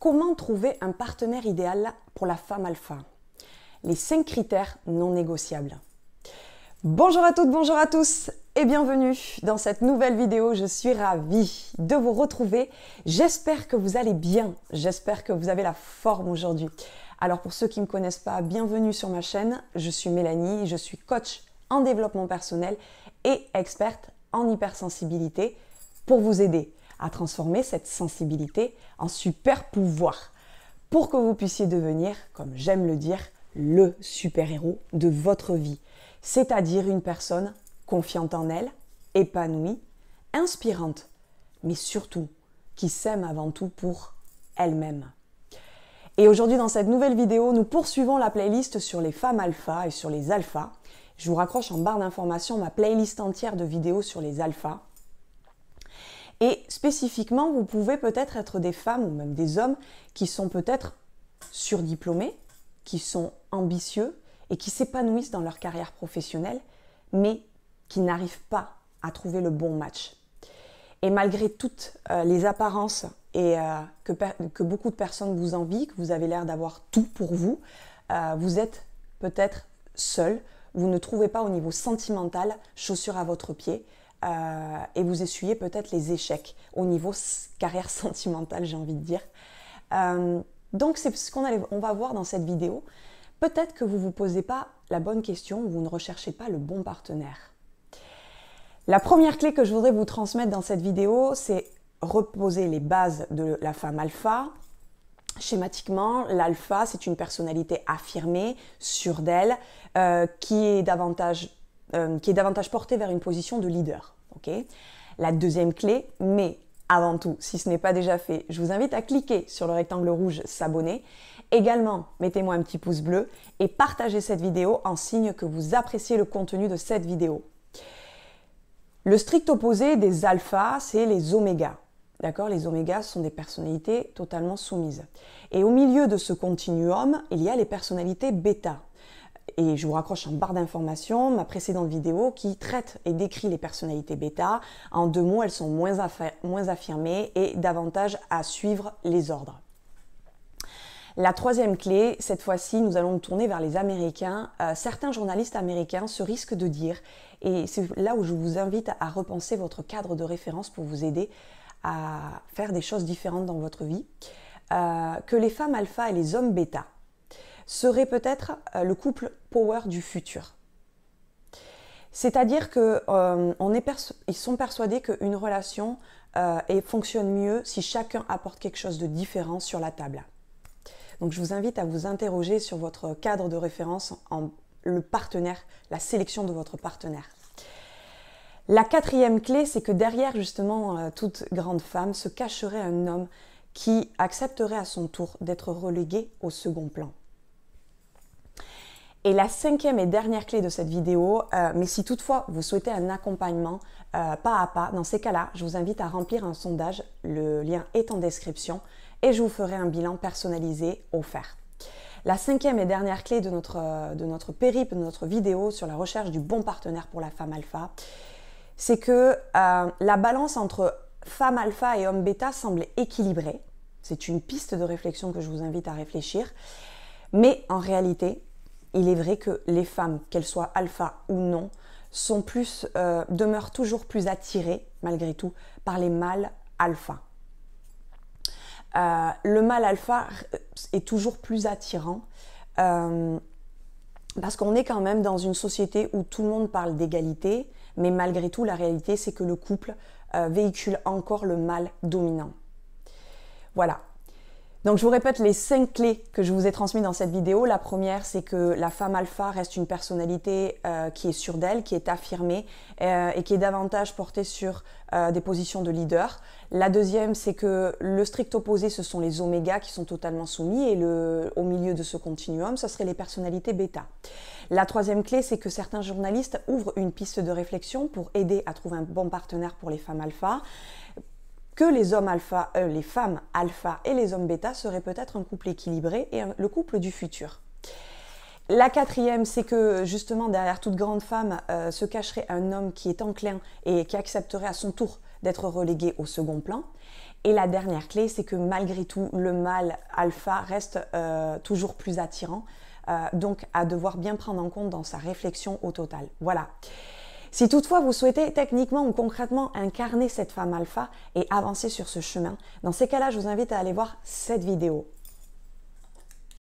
Comment trouver un partenaire idéal pour la femme alpha Les 5 critères non négociables. Bonjour à toutes, bonjour à tous et bienvenue dans cette nouvelle vidéo. Je suis ravie de vous retrouver. J'espère que vous allez bien. J'espère que vous avez la forme aujourd'hui. Alors pour ceux qui ne me connaissent pas, bienvenue sur ma chaîne. Je suis Mélanie, je suis coach en développement personnel et experte en hypersensibilité pour vous aider à transformer cette sensibilité en super pouvoir pour que vous puissiez devenir, comme j'aime le dire, le super-héros de votre vie, c'est-à-dire une personne confiante en elle, épanouie, inspirante, mais surtout qui s'aime avant tout pour elle-même. Et aujourd'hui dans cette nouvelle vidéo, nous poursuivons la playlist sur les femmes alpha et sur les alphas. Je vous raccroche en barre d'information ma playlist entière de vidéos sur les alphas. Et spécifiquement, vous pouvez peut-être être des femmes ou même des hommes qui sont peut-être surdiplômés, qui sont ambitieux et qui s'épanouissent dans leur carrière professionnelle, mais qui n'arrivent pas à trouver le bon match. Et malgré toutes euh, les apparences et euh, que, beaucoup de personnes vous envient, que vous avez l'air d'avoir tout pour vous, euh, vous êtes peut-être seul, vous ne trouvez pas au niveau sentimental chaussure à votre pied, euh, et vous essuyez peut-être les échecs au niveau carrière sentimentale, j'ai envie de dire. Euh, donc c'est ce qu'on va voir dans cette vidéo. Peut-être que vous ne vous posez pas la bonne question, vous ne recherchez pas le bon partenaire. La première clé que je voudrais vous transmettre dans cette vidéo, c'est reposer les bases de la femme alpha. Schématiquement, l'alpha, c'est une personnalité affirmée, sûre d'elle, euh, qui est davantage euh, qui est davantage porté vers une position de leader. la deuxième clé, mais avant tout, si ce n'est pas déjà fait, je vous invite à cliquer sur le rectangle rouge s'abonner. Également, mettez-moi un petit pouce bleu et partagez cette vidéo en signe que vous appréciez le contenu de cette vidéo. Le strict opposé des alphas, c'est les omégas. D'accord Les omégas sont des personnalités totalement soumises. Et au milieu de ce continuum, il y a les personnalités bêta. Et je vous raccroche en barre d'informations, ma précédente vidéo qui traite et décrit les personnalités bêta. En deux mots, elles sont moins, moins affirmées et davantage à suivre les ordres. La troisième clé, cette fois-ci, nous allons nous tourner vers les Américains. Euh, certains journalistes américains se risquent de dire, et c'est là où je vous invite à repenser votre cadre de référence pour vous aider à faire des choses différentes dans votre vie, euh, que les femmes alpha et les hommes bêta serait peut-être euh, le couple power du futur. C'est-à-dire qu'ils euh, sont persuadés qu'une relation euh, fonctionne mieux si chacun apporte quelque chose de différent sur la table. Donc je vous invite à vous interroger sur votre cadre de référence en le partenaire, la sélection de votre partenaire. La quatrième clé, c'est que derrière justement toute grande femme se cacherait un homme qui accepterait à son tour d'être relégué au second plan. Et la cinquième et dernière clé de cette vidéo, euh, mais si toutefois vous souhaitez un accompagnement euh, pas à pas, dans ces cas-là, je vous invite à remplir un sondage, le lien est en description, et je vous ferai un bilan personnalisé offert. La cinquième et dernière clé de notre, euh, de notre périple, de notre vidéo sur la recherche du bon partenaire pour la femme alpha, c'est que la balance entre femme alpha et homme bêta semble équilibrée. C'est une piste de réflexion que je vous invite à réfléchir. Mais en réalité, il est vrai que les femmes, qu'elles soient alpha ou non, sont plus, euh, demeurent toujours plus attirées, malgré tout, par les mâles alpha. Euh, le mâle alpha est toujours plus attirant euh, parce qu'on est quand même dans une société où tout le monde parle d'égalité, mais malgré tout, la réalité, c'est que le couple véhicule encore le mâle dominant. Voilà, donc je vous répète les cinq clés que je vous ai transmises dans cette vidéo. La première, c'est que la femme alpha reste une personnalité euh, qui est sûre d'elle, qui est affirmée euh, et qui est davantage portée sur euh, des positions de leader. La deuxième, c'est que le strict opposé, ce sont les omégas qui sont totalement soumis et au milieu de ce continuum, ce seraient les personnalités bêta. La troisième clé, c'est que certains journalistes ouvrent une piste de réflexion pour aider à trouver un bon partenaire pour les femmes alpha que les hommes alpha, euh, les femmes alpha et les hommes bêta seraient peut-être un couple équilibré et le couple du futur. La quatrième, c'est que justement derrière toute grande femme euh, se cacherait un homme qui est enclin et qui accepterait à son tour d'être relégué au second plan. Et la dernière clé, c'est que malgré tout, le mâle alpha reste euh, toujours plus attirant, donc à devoir bien prendre en compte dans sa réflexion au total. Voilà. Si toutefois vous souhaitez techniquement ou concrètement incarner cette femme alpha et avancer sur ce chemin, dans ces cas-là, je vous invite à aller voir cette vidéo